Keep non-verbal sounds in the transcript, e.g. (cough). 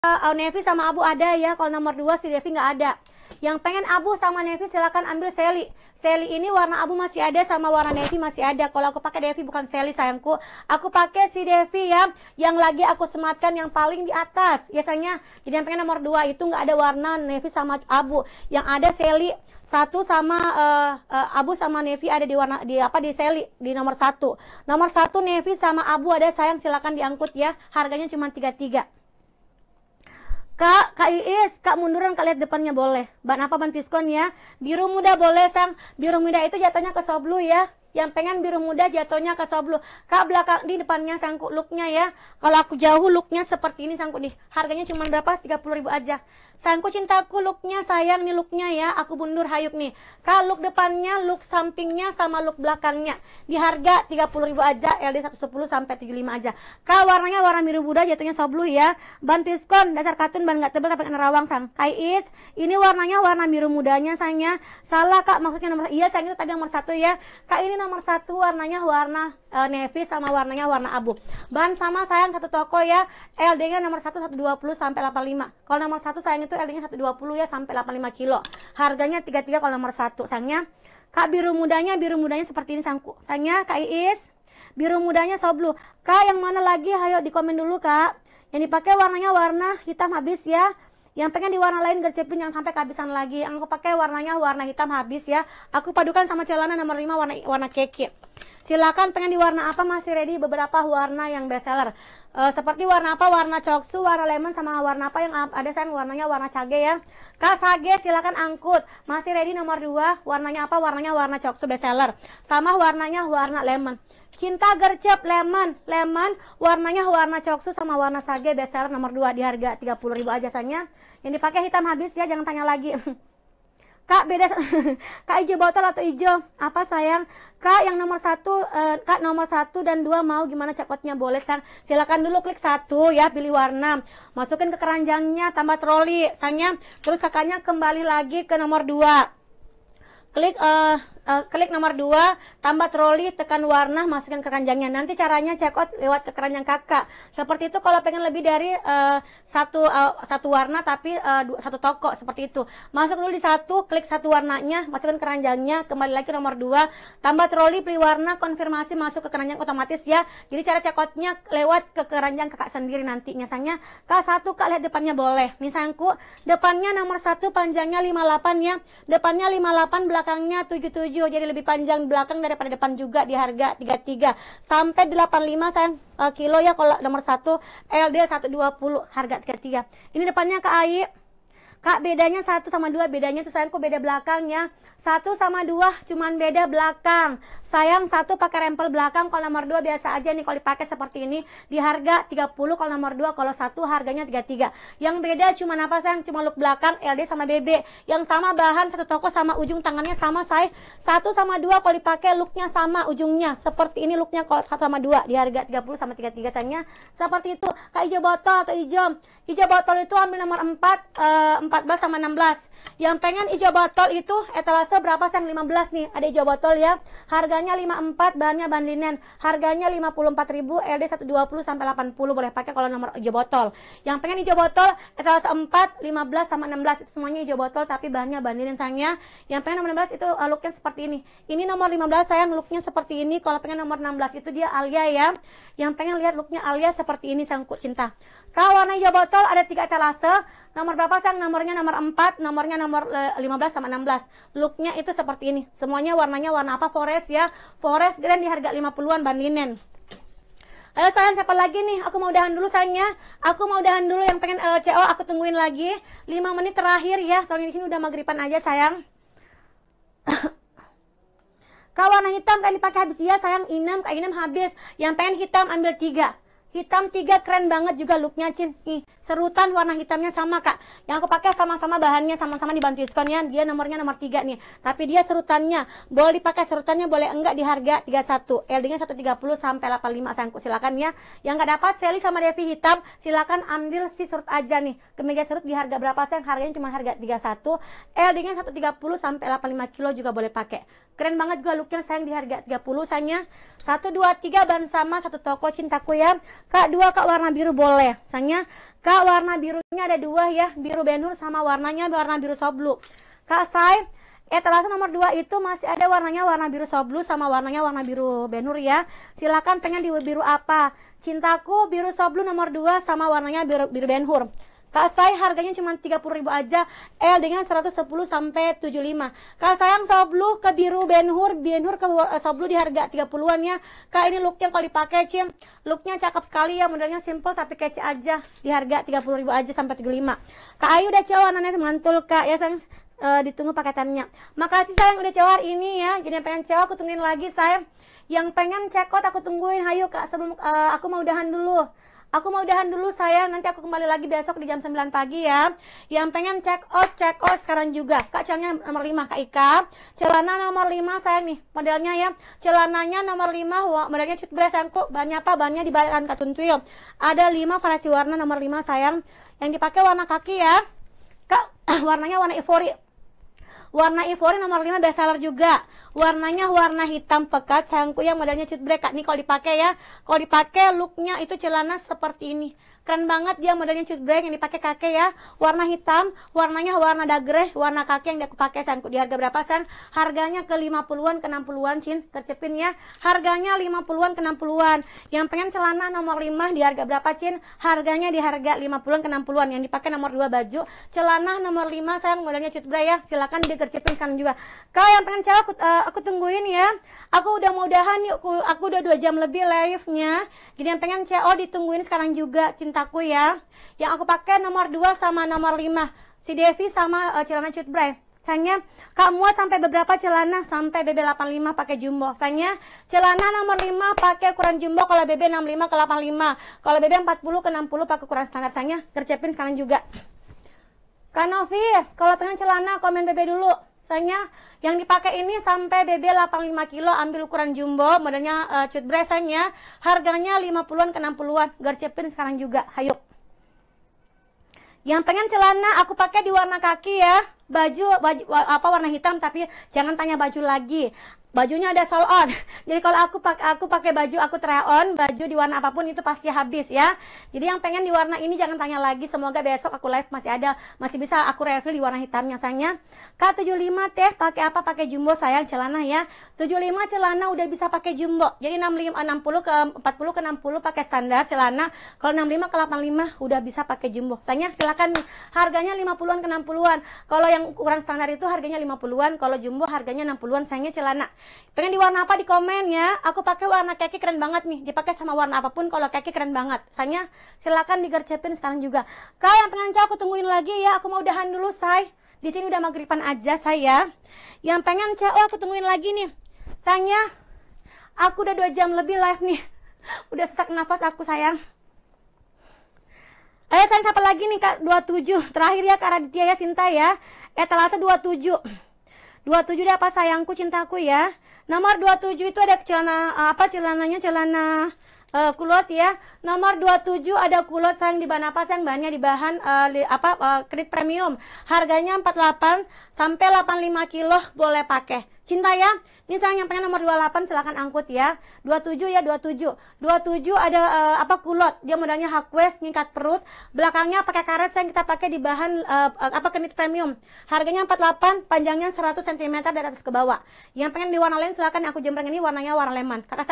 uh, Nevi sama Abu ada ya kalau nomor 2 si Devi nggak ada yang pengen abu sama Nevi silahkan ambil seli seli ini warna abu masih ada sama warna Nevi masih ada kalau aku pakai devi bukan seli sayangku aku pakai si devi ya yang lagi aku sematkan yang paling di atas biasanya jadi yang pengen nomor 2 itu nggak ada warna Nevi sama abu yang ada seli satu sama uh, uh, abu sama Nevi ada di warna di apa di seli di nomor satu nomor satu Nevi sama abu ada sayang silakan diangkut ya harganya cuma tiga tiga Kak, Kak Iis, Kak munduran, Kak lihat depannya boleh. Ban apa ban diskon ya? Biru muda boleh, Sang. Biru muda itu jatuhnya ke Soblu ya yang pengen biru muda jatuhnya ke soblo Kak belakang di depannya sangkut looknya ya. Kalau aku jauh looknya seperti ini sangkut nih. Harganya cuma berapa? 30 ribu aja. Sangkut cintaku looknya sayang nih looknya ya. Aku mundur hayuk nih. Kak look depannya, look sampingnya sama look belakangnya. Di harga 30 ribu aja. LD 110 sampai 75 aja. Kak warnanya warna biru muda jatuhnya soblo ya. Ban diskon dasar katun ban nggak tebal tapi kena rawang sang. Kais, ini warnanya warna biru mudanya sayangnya. Salah kak maksudnya nomor iya sayang itu tadi nomor satu ya. Kak ini nomor satu warnanya warna uh, navy sama warnanya warna abu. ban sama sayang satu toko ya. LD-nya nomor satu 120 sampai 85. Kalau nomor satu sayang itu LD-nya 120 ya sampai 85 kilo. Harganya 33 kalau nomor satu Sayangnya Kak biru mudanya biru mudanya seperti ini sangku. Sayangnya Kak Iis biru mudanya blue Kak yang mana lagi? Ayo di komen dulu Kak. Yang dipakai warnanya warna hitam habis ya yang pengen di warna lain gercepin yang sampai kehabisan lagi aku pakai warnanya warna hitam habis ya aku padukan sama celana nomor 5 warna warna keke Silakan pengen di warna apa masih ready beberapa warna yang best seller. E, eh, seperti warna apa? Warna coksu, warna lemon sama warna apa yang ada sayang warnanya warna cage ya. Kasage silakan angkut. Masih ready nomor 2. Warnanya apa? Warnanya warna coksu best seller. Sama warnanya warna lemon. Cinta gercep lemon, lemon warnanya warna coksu sama warna sage best seller nomor 2 di harga 30.000 aja sayangnya. Yang dipakai hitam habis ya, jangan tanya lagi. (laughs) Kak beda (laughs) Kak hijau botol atau hijau? Apa sayang? Kak yang nomor satu, eh, Kak nomor satu dan dua mau gimana cepatnya boleh kan Silakan dulu klik satu ya, pilih warna, masukin ke keranjangnya, tambah troli, sayangnya. Terus kakaknya kembali lagi ke nomor dua, klik eh, uh, klik nomor 2, tambah troli, tekan warna, masukkan ke keranjangnya. Nanti caranya check out lewat ke keranjang kakak. Seperti itu kalau pengen lebih dari uh, satu uh, satu warna tapi uh, dua, satu toko seperti itu. Masuk dulu di satu, klik satu warnanya, masukkan keranjangnya, kembali lagi nomor 2, tambah troli, pilih warna, konfirmasi masuk ke keranjang otomatis ya. Jadi cara check outnya lewat ke keranjang kakak sendiri nantinya. Misalnya k satu kak lihat depannya boleh. Misalku depannya nomor satu, panjangnya 58 ya. Depannya 58 belakangnya 77 Tokyo jadi lebih panjang belakang daripada depan juga di harga 33 sampai 85 sayang uh, kilo ya kalau nomor 1 LD 120 harga 33 ini depannya ke air Kak bedanya satu sama dua bedanya tuh sayangku beda belakangnya Satu sama dua cuman beda belakang. Sayang satu pakai rempel belakang kalau nomor dua biasa aja nih kalau dipakai seperti ini di harga 30 kalau nomor dua kalau satu harganya 33. Yang beda cuma apa sayang? Cuma look belakang LD sama BB. Yang sama bahan satu toko sama ujung tangannya sama saya. Satu sama dua kalau dipakai looknya sama ujungnya seperti ini looknya kalau satu sama dua di harga 30 sama 33 sayangnya seperti itu. Kak hijau botol atau hijau. Hijau botol itu ambil nomor 4 uh, eh, 14 sama 16. Yang pengen hijau botol itu etalase berapa sen 15 nih. Ada hijau botol ya. Harganya 54, bahannya bahan linen. Harganya 54.000, LD 120 sampai 80 boleh pakai kalau nomor hijau botol. Yang pengen hijau botol etalase 4, 15 sama 16 itu semuanya hijau botol tapi bahannya bahan linen sayangnya Yang pengen nomor 16 itu eh, looknya seperti ini. Ini nomor 15 sayang looknya seperti ini. Kalau pengen nomor 16 itu dia Alia ya. Yang pengen lihat looknya Alia seperti ini sangku cinta. Kalau warna hijau botol ada tiga etalase. Nomor berapa sayang Nomornya nomor 4, nomornya contohnya nomor 15 eh, sama 16 looknya itu seperti ini semuanya warnanya warna apa forest ya forest grand di harga 50-an ban linen Ayo sayang siapa lagi nih? Aku mau udahan dulu sayangnya. Aku mau udahan dulu yang pengen LCO eh, aku tungguin lagi 5 menit terakhir ya. Soalnya di sini udah maghriban aja sayang. (coughs) Kak warna hitam kan dipakai habis ya sayang Inem Kak Inem habis. Yang pengen hitam ambil 3. Hitam tiga keren banget juga looknya Cin. Ih, serutan warna hitamnya sama kak. Yang aku pakai sama-sama bahannya, sama-sama dibantu diskonnya. Dia nomornya nomor tiga nih. Tapi dia serutannya boleh dipakai serutannya boleh enggak di harga 31. LD-nya 130 sampai 85 sangku. Silakan ya. Yang nggak dapat Sally sama Devi hitam, silakan ambil si serut aja nih. Kemeja serut di harga berapa sayang? Harganya cuma harga 31. LD-nya 130 sampai 85 kilo juga boleh pakai. Keren banget juga looknya sayang di harga 30 sayangnya. 1 2 3 ban sama satu toko cintaku ya. Kak dua kak warna biru boleh. Misalnya kak warna birunya ada dua ya, biru benur sama warnanya warna biru soft blue. Kak saya etalase eh, nomor dua itu masih ada warnanya warna biru soft blue sama warnanya warna biru benur ya. Silakan pengen di biru apa? Cintaku biru soft blue nomor dua sama warnanya biru, biru benhur. Kak saya harganya cuma ribu aja L dengan 110 sampai 75 Kak Sayang Soblu ke biru Benhur Benhur ke uh, eh, Soblu di harga 30-an ya Kak ini looknya kalau dipakai Cim Looknya cakep sekali ya modelnya simple tapi kece aja Di harga ribu aja sampai 75 Kak Ayu udah cewek anaknya mantul Kak Ya sayang uh, ditunggu paketannya Makasih sayang udah cewek ini ya Jadi yang pengen cewek aku tungguin lagi sayang Yang pengen cekot aku tungguin Hayu kak sebelum uh, aku mau udahan dulu Aku mau udahan dulu saya, nanti aku kembali lagi besok di jam 9 pagi ya. Yang pengen check out, check out sekarang juga. Kak celananya nomor 5 Kak Ika. Celana nomor 5 saya nih modelnya ya. Celananya nomor 5 modelnya cut dress kok Bannya apa? Bannya di Kak Tuntuil. Ada 5 variasi warna nomor 5 sayang. Yang dipakai warna kaki ya. Kak (clears throat) warnanya warna ivory Warna Ivory nomor 5 best juga. Warnanya warna hitam pekat, sayangku yang modelnya cheat break Kak. ini kalau dipakai ya, kalau dipakai looknya itu celana seperti ini keren banget dia modelnya cute black yang dipakai kakek ya warna hitam warnanya warna dagre warna kakek yang dia pakai sen di harga berapa sen harganya ke 50-an ke 60-an cin tercepin ya harganya 50-an ke 60-an yang pengen celana nomor 5 di harga berapa cin harganya di harga 50-an ke 60-an yang dipakai nomor 2 baju celana nomor 5 saya modelnya cute black ya silakan dikercepin sekarang juga kalau yang pengen celana aku, uh, aku tungguin ya aku udah mudahan yuk aku, aku udah 2 jam lebih live nya jadi yang pengen CO ditungguin sekarang juga cinta aku ya. Yang aku pakai nomor 2 sama nomor 5. Si Devi sama uh, celana cut bray. Sayangnya Kak muat sampai beberapa celana sampai BB 85 pakai jumbo. Sayangnya celana nomor 5 pakai ukuran jumbo kalau BB 65 ke 85. Kalau BB 40 ke 60 pakai ukuran standar. Sayangnya kercepin sekarang juga. Kak Novi, kalau pengen celana komen BB dulu. Rasanya yang dipakai ini sampai BB 85 kilo ambil ukuran jumbo modelnya uh, eh, cut breastnya harganya 50-an ke 60-an gercepin sekarang juga. Hayo. Yang pengen celana aku pakai di warna kaki ya baju, baju apa warna hitam tapi jangan tanya baju lagi bajunya ada sold out. (laughs) Jadi kalau aku pakai aku pakai baju aku try on, baju di warna apapun itu pasti habis ya. Jadi yang pengen di warna ini jangan tanya lagi, semoga besok aku live masih ada, masih bisa aku refill di warna hitamnya sayangnya. K75 teh pakai apa? Pakai jumbo sayang celana ya. 75 celana udah bisa pakai jumbo. Jadi 65 60 eh, ke 40 ke 60 pakai standar celana. Kalau 65 ke 85 udah bisa pakai jumbo. Sayangnya silakan harganya 50-an ke 60-an. Kalau yang yang ukuran standar itu harganya 50-an, kalau jumbo harganya 60-an, sayangnya celana. Pengen di warna apa di komen ya? Aku pakai warna kaki keren banget nih. Dipakai sama warna apapun kalau kaki keren banget. Sayangnya silakan digercepin sekarang juga. Kalau yang pengen cowok aku tungguin lagi ya. Aku mau udahan dulu, say. Di sini udah maghriban aja, saya. Ya. Yang pengen cowok aku tungguin lagi nih. Sayangnya aku udah dua jam lebih live nih. Udah sesak nafas aku, sayang. Eh sayang siapa lagi nih Kak 27 Terakhir ya Kak Raditya ya Sinta ya Eh, tujuh 27 27 dia apa sayangku cintaku ya Nomor 27 itu ada celana eh, apa celananya celana uh, kulot ya. Nomor 27 ada kulot sayang di bahan apa sayang bahannya di bahan uh, li, apa uh, kredit premium. Harganya 48 sampai 85 kilo boleh pakai. Cinta ya. Ini sayang yang pengen nomor 28 silahkan angkut ya. 27 ya 27. 27 ada uh, apa kulot. Dia modelnya hardware ngikat perut. Belakangnya pakai karet sayang kita pakai di bahan uh, apa kenit premium. Harganya 48, panjangnya 100 cm dari atas ke bawah. Yang pengen di warna lain silahkan aku jembreng ini warnanya warna lemon. Kakak saya